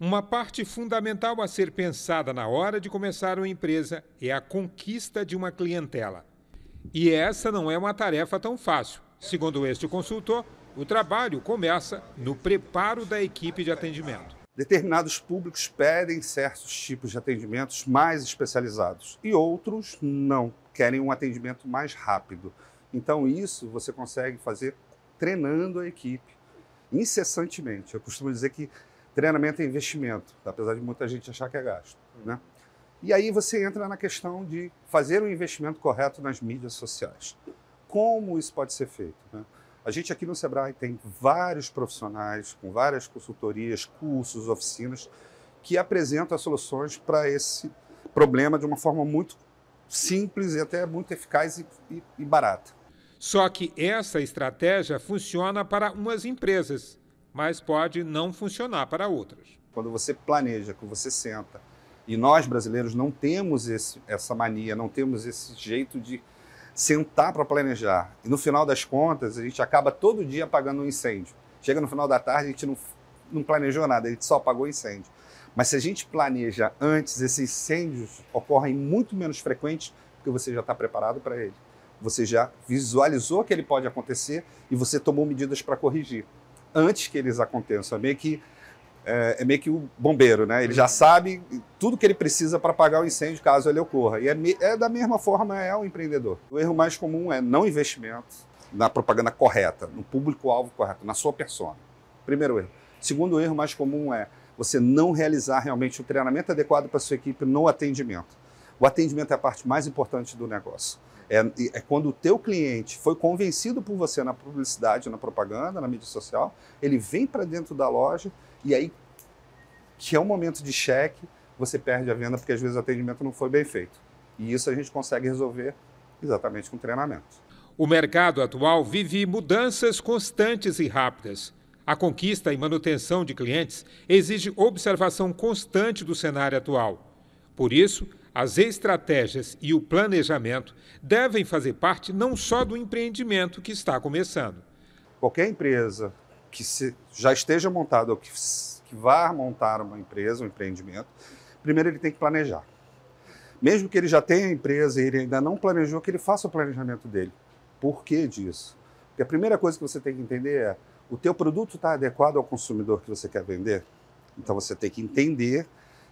Uma parte fundamental a ser pensada na hora de começar uma empresa é a conquista de uma clientela. E essa não é uma tarefa tão fácil. Segundo este consultor, o trabalho começa no preparo da equipe de atendimento. Determinados públicos pedem certos tipos de atendimentos mais especializados e outros não, querem um atendimento mais rápido. Então, isso você consegue fazer treinando a equipe incessantemente. Eu costumo dizer que Treinamento é investimento, apesar de muita gente achar que é gasto. Né? E aí você entra na questão de fazer um investimento correto nas mídias sociais. Como isso pode ser feito? Né? A gente aqui no Sebrae tem vários profissionais com várias consultorias, cursos, oficinas que apresentam as soluções para esse problema de uma forma muito simples e até muito eficaz e, e, e barata. Só que essa estratégia funciona para umas empresas mas pode não funcionar para outras. Quando você planeja, quando você senta, e nós brasileiros não temos esse, essa mania, não temos esse jeito de sentar para planejar. E no final das contas, a gente acaba todo dia apagando um incêndio. Chega no final da tarde, a gente não, não planejou nada, a gente só apagou o incêndio. Mas se a gente planeja antes, esses incêndios ocorrem muito menos frequentes, porque você já está preparado para ele. Você já visualizou que ele pode acontecer e você tomou medidas para corrigir antes que eles aconteçam. É meio que, é, é meio que o bombeiro, né? Ele já uhum. sabe tudo que ele precisa para apagar o incêndio caso ele ocorra. E é, é da mesma forma é o empreendedor. O erro mais comum é não investimento na propaganda correta, no público-alvo correto, na sua persona. Primeiro erro. Segundo erro mais comum é você não realizar realmente o treinamento adequado para sua equipe no atendimento. O atendimento é a parte mais importante do negócio. É, é quando o teu cliente foi convencido por você na publicidade, na propaganda, na mídia social, ele vem para dentro da loja e aí, que é um momento de cheque, você perde a venda porque às vezes o atendimento não foi bem feito. E isso a gente consegue resolver exatamente com treinamento. O mercado atual vive mudanças constantes e rápidas. A conquista e manutenção de clientes exige observação constante do cenário atual. Por isso, as estratégias e o planejamento devem fazer parte não só do empreendimento que está começando. Qualquer empresa que já esteja montada ou que, que vá montar uma empresa, um empreendimento, primeiro ele tem que planejar. Mesmo que ele já tenha a empresa e ele ainda não planejou, que ele faça o planejamento dele. Por que disso? Porque a primeira coisa que você tem que entender é o teu produto está adequado ao consumidor que você quer vender? Então você tem que entender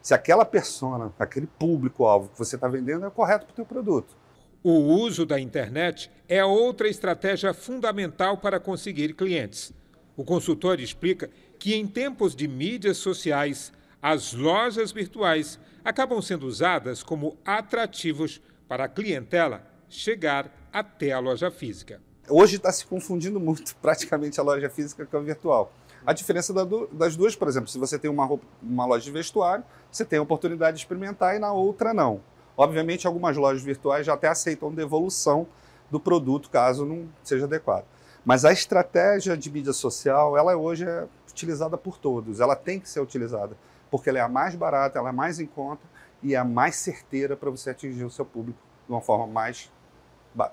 se aquela persona, aquele público-alvo que você está vendendo é o correto para o teu produto. O uso da internet é outra estratégia fundamental para conseguir clientes. O consultor explica que em tempos de mídias sociais, as lojas virtuais acabam sendo usadas como atrativos para a clientela chegar até a loja física. Hoje está se confundindo muito praticamente a loja física com a virtual. A diferença das duas, por exemplo, se você tem uma, roupa, uma loja de vestuário, você tem a oportunidade de experimentar e na outra não. Obviamente, algumas lojas virtuais já até aceitam devolução do produto caso não seja adequado. Mas a estratégia de mídia social, ela hoje é utilizada por todos, ela tem que ser utilizada, porque ela é a mais barata, ela é mais em conta e é a mais certeira para você atingir o seu público de uma forma mais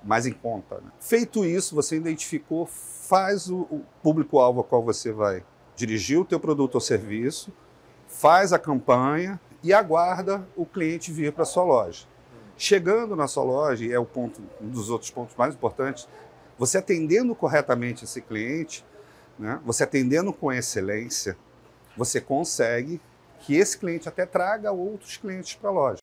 mais em conta. Né? Feito isso, você identificou, faz o, o público-alvo a qual você vai dirigir o teu produto ou serviço, faz a campanha e aguarda o cliente vir para sua loja. Chegando na sua loja, e é o ponto, um dos outros pontos mais importantes, você atendendo corretamente esse cliente, né, você atendendo com excelência, você consegue que esse cliente até traga outros clientes para a loja.